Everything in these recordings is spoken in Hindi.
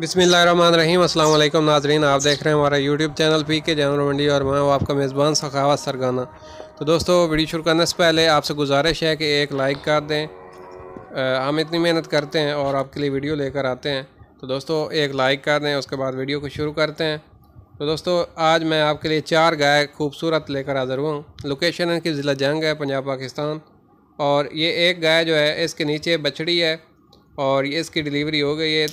बिसमीम अल्लाम नाजरीन आप देख रहे हैं हमारा यूट्यूब चैनल पी के जानवर मंडी और मैं हूँ आपका मेज़बान सखावत सरगाना तो दोस्तों वीडियो शुरू करने से पहले आपसे गुजारिश है कि एक लाइक कर दें आ, हम इतनी मेहनत करते हैं और आपके लिए वीडियो लेकर आते हैं तो दोस्तों एक लाइक कर दें उसके बाद वीडियो को शुरू करते हैं तो दोस्तों आज मैं आपके लिए चार गाय खूबसूरत लेकर हाजिर हुआ हूँ लोकेशन इनकी ज़िला जंग है पंजाब पाकिस्तान और ये एक गाय जो है इसके नीचे बछड़ी है और इसकी डिलीवरी हो गई है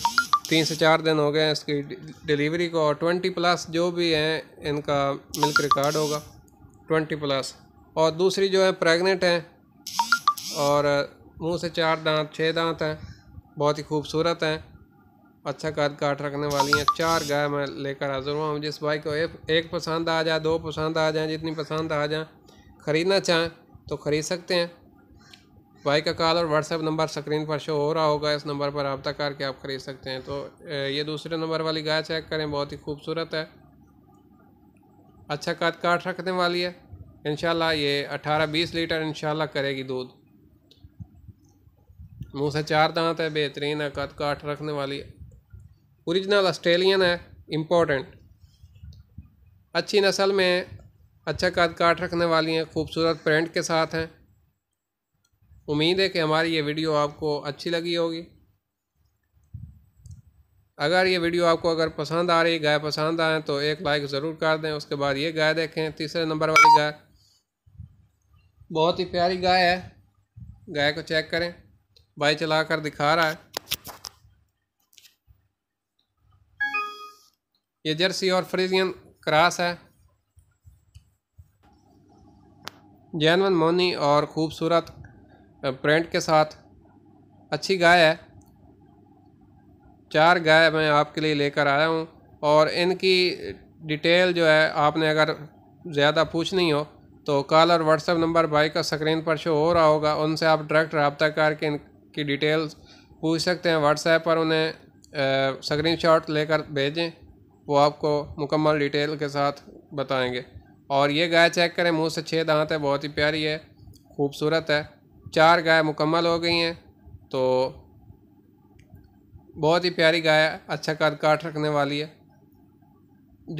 तीन से चार दिन हो गए हैं इसकी डिलीवरी को और ट्वेंटी प्लस जो भी हैं इनका मिल्क रिकॉर्ड होगा ट्वेंटी प्लस और दूसरी जो है प्रेग्नेंट हैं और मुंह से चार दांत छः दांत हैं बहुत ही खूबसूरत हैं अच्छा काट काट रखने वाली हैं चार गाय मैं लेकर हाजिर हुआ हूँ जिस भाई को एक एक पसंद आ जाए दो पसंद आ जाए जितनी पसंद आ जाए ख़रीदना चाहें तो ख़रीद सकते हैं भाई का कॉल और व्हाट्सएप नंबर स्क्रीन पर शो हो रहा होगा इस नंबर पर रबता करके आप खरीद सकते हैं तो ये दूसरे नंबर वाली गाय चेक करें बहुत ही खूबसूरत है अच्छा काट काट रखने वाली है इनशाला ये 18-20 लीटर इनशाला करेगी दूध मुँह से चार दांत है बेहतरीन है काट काट रखने वाली है औरिजिनल ऑस्ट्रेलियन है इम्पोर्टेंट अच्छी नस्ल में अच्छा काट काट रखने वाली हैं खूबसूरत प्रिंट के साथ हैं उम्मीद है कि हमारी ये वीडियो आपको अच्छी लगी होगी अगर ये वीडियो आपको अगर पसंद आ रही गाय पसंद आए तो एक लाइक ज़रूर कर दें उसके बाद ये गाय देखें तीसरे नंबर वाली गाय बहुत ही प्यारी गाय है गाय को चेक करें बाई चला कर दिखा रहा है ये जर्सी और फ्रीजियन क्रास है जैनवन मोनी और खूबसूरत प्रिंट के साथ अच्छी गाय है चार गाय मैं आपके लिए लेकर आया हूँ और इनकी डिटेल जो है आपने अगर ज़्यादा पूछनी हो तो कॉल और व्हाट्सएप नंबर बाइक का स्क्रीन पर शो हो रहा होगा उनसे आप डायरेक्ट रबता करके इनकी डिटेल्स पूछ सकते हैं व्हाट्सएप पर उन्हें स्क्रीन शॉट लेकर भेजें वो आपको मुकम्मल डिटेल के साथ बताएंगे और ये गाय चेक करें मुँह से छः दांत है बहुत ही प्यारी है खूबसूरत है चार गाय मुकम्मल हो गई हैं तो बहुत ही प्यारी गाय अच्छा कद काट रखने वाली है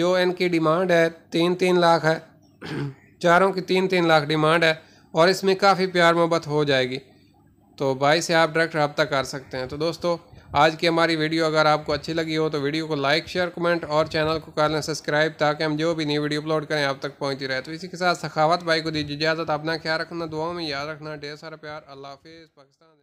जो इनकी डिमांड है तीन तीन लाख है चारों की तीन तीन लाख डिमांड है और इसमें काफ़ी प्यार मोहब्बत हो जाएगी तो भाई से आप डायरेक्ट रबता कर सकते हैं तो दोस्तों आज की हमारी वीडियो अगर आपको अच्छी लगी हो तो वीडियो को लाइक शेयर कमेंट और चैनल को कर लें सब्सक्राइब ताकि हम जो भी नई वीडियो अपलोड करें आप तक पहुंचती रहे तो इसी के साथ सखावत भाई को दीजिए इजाज़त अपना ख्याल रखना दुआओं में याद रखना ढेर सारा प्यार अल्लाह हाफिज़ पाकिस्तान